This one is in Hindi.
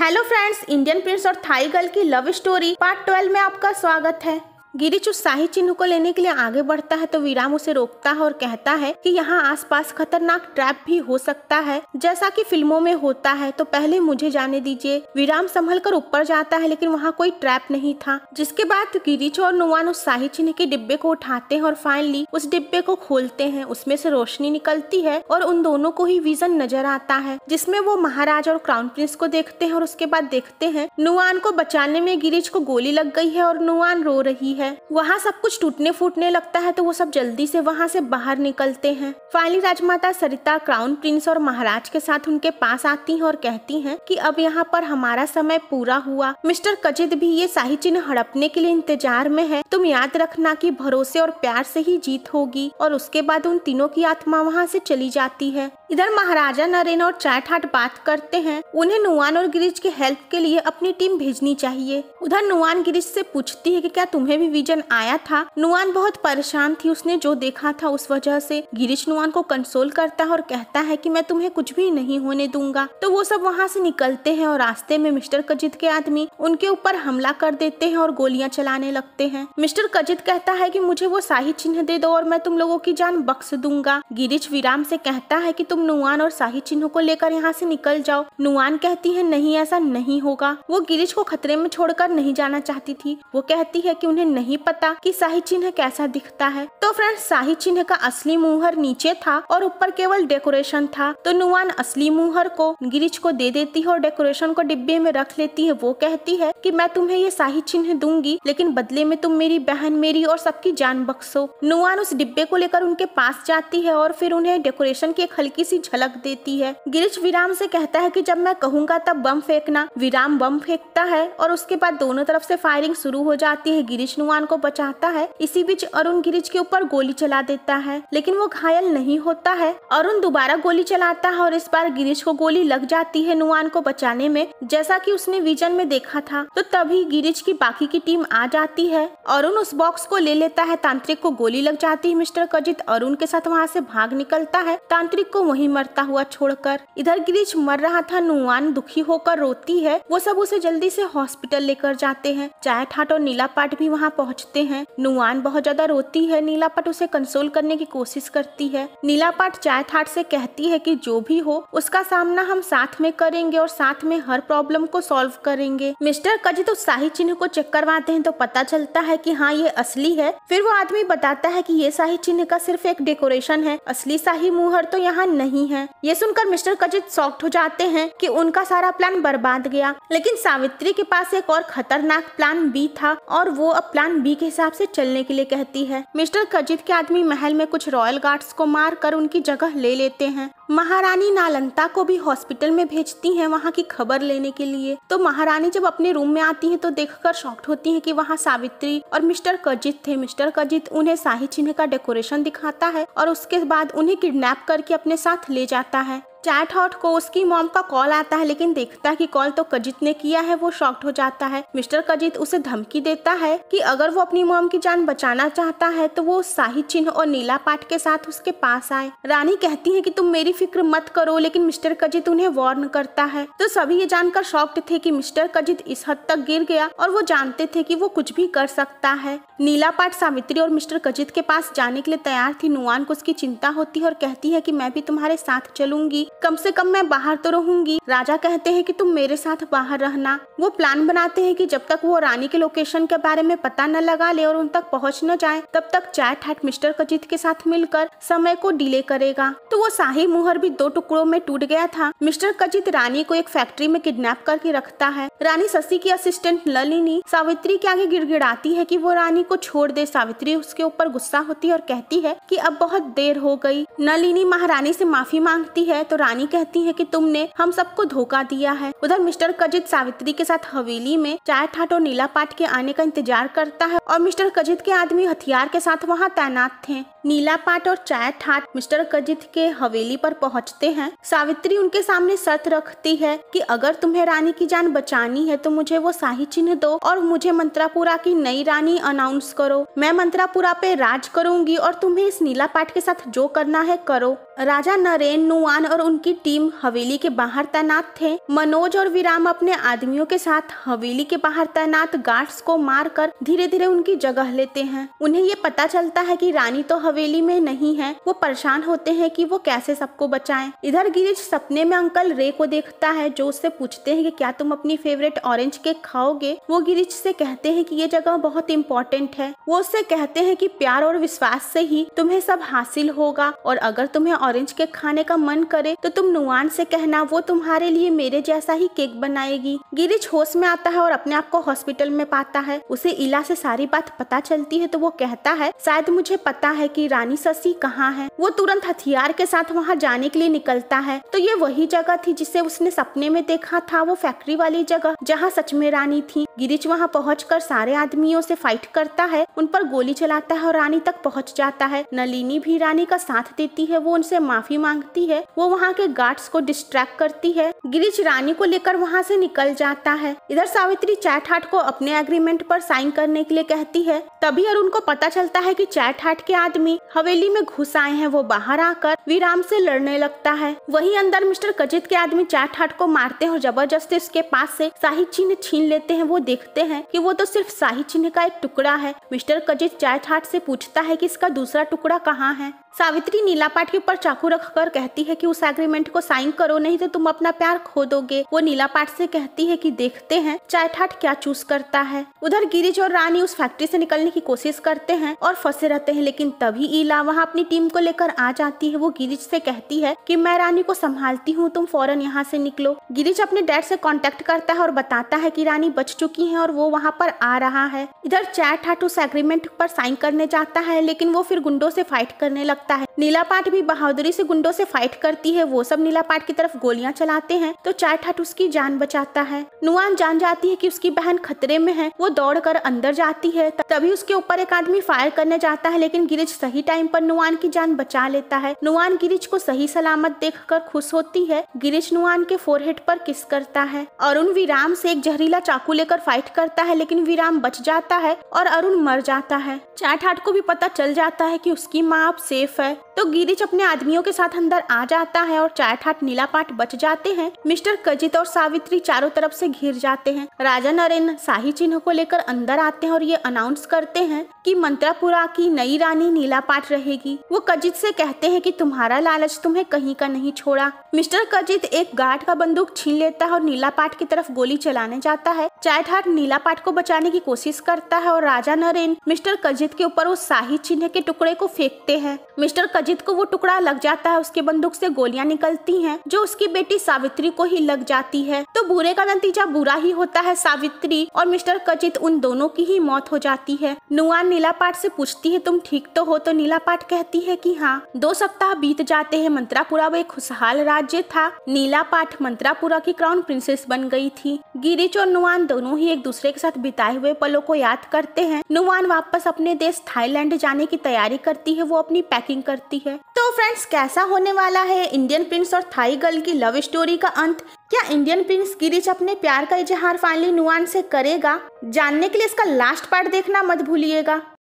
हेलो फ्रेंड्स इंडियन प्रिंस और थाई गर्ल की लव स्टोरी पार्ट 12 में आपका स्वागत है गिरीच उस शाही चिन्ह को लेने के लिए आगे बढ़ता है तो विराम उसे रोकता है और कहता है कि यहाँ आसपास खतरनाक ट्रैप भी हो सकता है जैसा कि फिल्मों में होता है तो पहले मुझे जाने दीजिए विराम संभल कर ऊपर जाता है लेकिन वहाँ कोई ट्रैप नहीं था जिसके बाद गिरीच और नुवान उस शाही चिन्ह के डिब्बे को उठाते हैं और फाइनली उस डिब्बे को खोलते है उसमे से रोशनी निकलती है और उन दोनों को ही विजन नजर आता है जिसमे वो महाराज और क्राउन प्रिंस को देखते हैं और उसके बाद देखते है नुआन को बचाने में गिरीच को गोली लग गई है और नुआन रो रही है हैं वहाँ सब कुछ टूटने फूटने लगता है तो वो सब जल्दी से वहाँ से बाहर निकलते हैं finally Rajmata Sarita crown prince और महाराज के साथ उनके पास आती है और कहती है की अब यहाँ पर हमारा समय पूरा हुआ मिस्टर कजिद भी ये शाही चिन्ह हड़पने के लिए इंतजार में है तुम याद रखना की भरोसे और प्यार से ही जीत होगी और उसके बाद उन तीनों की आत्मा वहाँ से चली जाती है इधर महाराजा नरेन और चायठाट बात करते हैं उन्हें नुआन और गिरिज की हेल्प के लिए अपनी टीम भेजनी चाहिए उधर नुआन गिरिज से पूछती है कि क्या तुम्हें भी भी विजन आया था नुआन बहुत परेशान थी उसने जो देखा था उस वजह से गिरीश नुआन को कंसोल करता है और कहता है कि मैं तुम्हें कुछ भी नहीं होने दूंगा तो वो सब वहाँ से निकलते हैं और रास्ते में मिस्टर कजित के आदमी उनके ऊपर हमला कर देते हैं और गोलियाँ चलाने लगते है मिस्टर कजित कहता है की मुझे वो शाही चिन्ह दे दो और मैं तुम लोगों की जान बख्श दूंगा गिरीश विराम से कहता है की तुम नुआन और शाही चिन्ह को लेकर यहाँ से निकल जाओ नुआन कहती है नहीं ऐसा नहीं होगा वो गिरीश को खतरे में छोड़कर नहीं जाना चाहती थी वो कहती है कि उन्हें नहीं पता कि शाही चिन्ह कैसा दिखता है तो फ्रेंड्स शाही चिन्ह का असली मुहर नीचे था और ऊपर केवल डेकोरेशन था तो नुआन असली मुहर को गिरिज को दे देती है और डेकोरेशन को डिब्बे में रख लेती है वो कहती है की मैं तुम्हें ये शाही चिन्ह दूंगी लेकिन बदले में तुम मेरी बहन मेरी और सबकी जान बख्शो नुआन उस डिब्बे को लेकर उनके पास जाती है और फिर उन्हें डेकोरेशन की एक हल्की सी झलक देती है गिरिज विराम से कहता है कि जब मैं कहूंगा तब बम फेंकना विराम बम फेंकता है और उसके बाद दोनों तरफ से फायरिंग शुरू हो जाती है गिरिश सिंगवान को बचाता है इसी बीच अरुण गिरिज के ऊपर गोली चला देता है लेकिन वो घायल नहीं होता है अरुण दोबारा गोली चलाता है और इस बार गिरिज को गोली लग जाती है नुआन को बचाने में जैसा कि उसने विजन में देखा था तो तभी गिरिज की बाकी की टीम आ जाती है अरुण उस बॉक्स को ले लेता है तांत्रिक को गोली लग जाती है मिस्टर कजित अरुण के साथ वहाँ से भाग निकलता है तांत्रिक को वही मरता हुआ छोड़कर इधर गिरिज मर रहा था नुआन दुखी होकर रोती है वो सब उसे जल्दी से हॉस्पिटल लेकर जाते हैं चाय ठाट और नीला पाठ भी वहाँ पहुंचते हैं नुआन बहुत ज्यादा रोती है नीलापट उसे कंसोल करने की कोशिश करती है नीलापट थाट से कहती है कि जो भी हो उसका सामना हम साथ में करेंगे और साथ में हर प्रॉब्लम को सॉल्व करेंगे मिस्टर कजित शाही चिन्ह को चेक करवाते हैं तो पता चलता है की हाँ ये असली है फिर वो आदमी बताता है की ये शाही चिन्ह का सिर्फ एक डेकोरेशन है असली शाही मुहर तो यहाँ नहीं है ये सुनकर मिस्टर कजित सॉफ्ट हो जाते हैं की उनका सारा प्लान बर्बाद गया लेकिन सावित्री के पास एक और खतरनाक प्लान भी था और वो अब प्लान प्लान बी के हिसाब से चलने के लिए कहती है मिस्टर कजिद के आदमी महल में कुछ रॉयल गार्ड्स को मार कर उनकी जगह ले लेते हैं महारानी नालंता को भी हॉस्पिटल में भेजती हैं वहाँ की खबर लेने के लिए तो महारानी जब अपने रूम में आती हैं तो देखकर शॉक्ड होती हैं कि वहाँ सावित्री और मिस्टर कजित थे मिस्टर कजित उन्हें शाही चिन्ह का डेकोरेशन दिखाता है और उसके बाद उन्हें किडनैप करके अपने साथ ले जाता है चैट हॉट को उसकी मॉम का कॉल आता है लेकिन देखता है कि कॉल तो कजित ने किया है वो शॉक्ट हो जाता है मिस्टर कजित उसे धमकी देता है कि अगर वो अपनी मॉम की जान बचाना चाहता है तो वो शाही चिन्ह और नीला पाठ के साथ उसके पास आए रानी कहती है कि तुम मेरी फिक्र मत करो लेकिन मिस्टर कजित उन्हें वार्न करता है तो सभी ये जानकर शॉक्ट थे की मिस्टर कजित इस हद तक गिर गया और वो जानते थे की वो कुछ भी कर सकता है नीला पाठ सावित्री और मिस्टर कजित के पास जाने के लिए तैयार थी नुआन को उसकी चिंता होती है और कहती है की मैं भी तुम्हारे साथ चलूंगी कम से कम मैं बाहर तो रहूंगी राजा कहते हैं कि तुम मेरे साथ बाहर रहना वो प्लान बनाते हैं कि जब तक वो रानी के लोकेशन के बारे में पता न लगा ले और उन तक पहुंच न जाए तब तक चैट हैट मिस्टर कजित के साथ मिलकर समय को डिले करेगा तो वो शाही मुहर भी दो टुकड़ों में टूट गया था मिस्टर कजित रानी को एक फैक्ट्री में किडनेप करके रखता है रानी शशि की असिस्टेंट ललिनी सावित्री के आगे गिड़गिड़ाती है की वो रानी को छोड़ दे सावित्री उसके ऊपर गुस्सा होती है और कहती है की अब बहुत देर हो गयी नलिनी महारानी ऐसी माफी मांगती है तो रानी कहती है कि तुमने हम सबको धोखा दिया है उधर मिस्टर कजित सावित्री के साथ हवेली में चाय ठाट और नीला पाठ के आने का इंतजार करता है और मिस्टर कजित के आदमी हथियार के साथ वहाँ तैनात थे नीला पाठ और चाय ठाट मिस्टर कजित के हवेली पर पहुँचते हैं सावित्री उनके सामने शर्त रखती है की अगर तुम्हें रानी की जान बचानी है तो मुझे वो शाही चिन्ह दो और मुझे मंत्रापुरा की नई रानी अनाउंस करो मैं मंत्रापुरा पे राज करूंगी और तुम्हें इस नीला पाठ के साथ जो करना है करो राजा नरेन नुआन और उनकी टीम हवेली के बाहर तैनात थे मनोज और विराम अपने आदमियों के साथ हवेली के बाहर तैनात गार्ड्स को मारकर धीरे धीरे उनकी जगह लेते हैं उन्हें ये पता चलता है कि रानी तो हवेली में नहीं है वो परेशान होते हैं कि वो कैसे सबको बचाएं। इधर गिरिज सपने में अंकल रे को देखता है जो उससे पूछते है की क्या तुम अपनी फेवरेट ऑरेंज केक खाओगे वो गिरिज से कहते हैं की ये जगह बहुत इम्पोर्टेंट है वो उससे कहते हैं की प्यार और विश्वास से ही तुम्हे सब हासिल होगा और अगर तुम्हें ऑरेंज केक खाने का मन करे तो तुम नुआन से कहना वो तुम्हारे लिए मेरे जैसा ही केक बनाएगी गिरिज होश में आता है और अपने आप को हॉस्पिटल में पाता है उसे इला से सारी बात पता चलती है तो वो कहता है शायद मुझे पता है कि रानी ससी कहाँ है वो तुरंत हथियार के साथ वहाँ जाने के लिए निकलता है तो ये वही जगह थी जिसे उसने सपने में देखा था वो फैक्ट्री वाली जगह जहाँ सच में रानी थी गिरिच वहाँ पहुंचकर सारे आदमियों से फाइट करता है उन पर गोली चलाता है और रानी तक पहुंच जाता है नलिनी भी रानी का साथ देती है वो उनसे माफी मांगती है वो वहाँ के गार्ड्स को डिस्ट्रैक्ट करती है गिरीश रानी को लेकर वहाँ से निकल जाता है इधर सावित्री चैट हाट को अपने एग्रीमेंट पर साइन करने के लिए कहती है तभी अरुण को पता चलता है कि चैट हाट के आदमी हवेली में घुस आए हैं वो बाहर आकर विराम से लड़ने लगता है वहीं अंदर मिस्टर कजित के आदमी चैट हाट को मारते और जबरदस्ती उसके पास से शाही चिन्ह छीन लेते हैं वो देखते हैं कि वो तो सिर्फ शाही चिन्ह का एक टुकड़ा है मिस्टर कजित चैट हाट से पूछता है कि इसका दूसरा टुकड़ा कहाँ है सावित्री नीला पाठ के ऊपर चाकू कर कहती है कि उस एग्रीमेंट को साइन करो नहीं तो तुम अपना प्यार पार खो दोगे वो नीला पाठ से कहती है कि देखते हैं चाय ठाट क्या चूस करता है उधर गिरिज और रानी उस फैक्ट्री से निकलने की कोशिश करते हैं और फंसे रहते हैं लेकिन तभी ईला वहाँ अपनी टीम को लेकर आ जाती है वो गिरिज से कहती है कि मैं रानी को संभालती हूँ तुम फौरन यहाँ से निकलो गिरिज अपने डैड से कॉन्टेक्ट करता है और बताता है की रानी बच चुकी है और वो वहाँ पर आ रहा है इधर चैट हाट उस एग्रीमेंट पर साइन करने जाता है लेकिन वो फिर गुंडों से फाइट करने लगता है नीला पाठ भी बहादुरी से गुंडों से फाइट करती है वो सब नीला पाठ की तरफ गोलियां चलाते हैं तो चार ठाट उसकी जान बचाता है नुआन जान जाती है कि उसकी बहन खतरे में है वो दौड़ कर अंदर जाती है तभी उसके ऊपर एक आदमी फायर करने जाता है लेकिन गिरिज सही टाइम पर नुआन की जान बचा लेता है नुआन गिरिज को सही सलामत देख कर खुश होती है गिरिज नुआन के फोरहेड पर किस करता है अरुण विराम से एक जहरीला चाकू लेकर फाइट करता है लेकिन विराम बच जाता है और अरुण मर जाता है चाट हाट को भी पता चल जाता है की उसकी माँ अब सेफ है तो गिरिच अपने आदमियों के साथ अंदर आ जाता है और नीला नीलापाट बच जाते हैं मिस्टर कजित और सावित्री चारों तरफ से घिर जाते हैं राजा नरेंद्र शाही चिन्ह को लेकर अंदर आते हैं और ये अनाउंस करते हैं कि मंत्रापुरा की नई रानी नीलापाट रहेगी वो कजित से कहते हैं कि तुम्हारा लालच तुम्हें कहीं का नहीं छोड़ा मिस्टर कजित एक गार्ड का बंदूक छीन लेता है और नीलापाट की तरफ गोली चलाने जाता है नीला नीलापाट को बचाने की कोशिश करता है और राजा नरेन मिस्टर कजित के ऊपर उस शाही चिन्ह के टुकड़े को फेंकते हैं मिस्टर अजीत को वो टुकड़ा लग जाता है उसके बंदूक से गोलियां निकलती हैं जो उसकी बेटी सावित्री को ही लग जाती है तो बुरे का नतीजा बुरा ही होता है सावित्री और मिस्टर कचित उन दोनों की ही मौत हो जाती है नुआन नीला पाठ से पूछती है तुम ठीक तो हो तो नीला पाठ कहती है कि हाँ दो सप्ताह बीत जाते हैं मंत्रापुरा वो एक खुशहाल राज्य था नीला पाठ मंत्रापुरा की क्राउन प्रिंसेस बन गई थी गिरिच और नुआन दोनों ही एक दूसरे के साथ बिताए हुए पलों को याद करते हैं नुआन वापस अपने देश थाईलैंड जाने की तैयारी करती है वो अपनी पैकिंग करती है फ्रेंड्स कैसा होने वाला है इंडियन प्रिंस और थाई गर्ल की लव स्टोरी का अंत क्या इंडियन प्रिंस गिरीश अपने प्यार का इजहार फाइनली नुआन से करेगा जानने के लिए इसका लास्ट पार्ट देखना मत भूलिएगा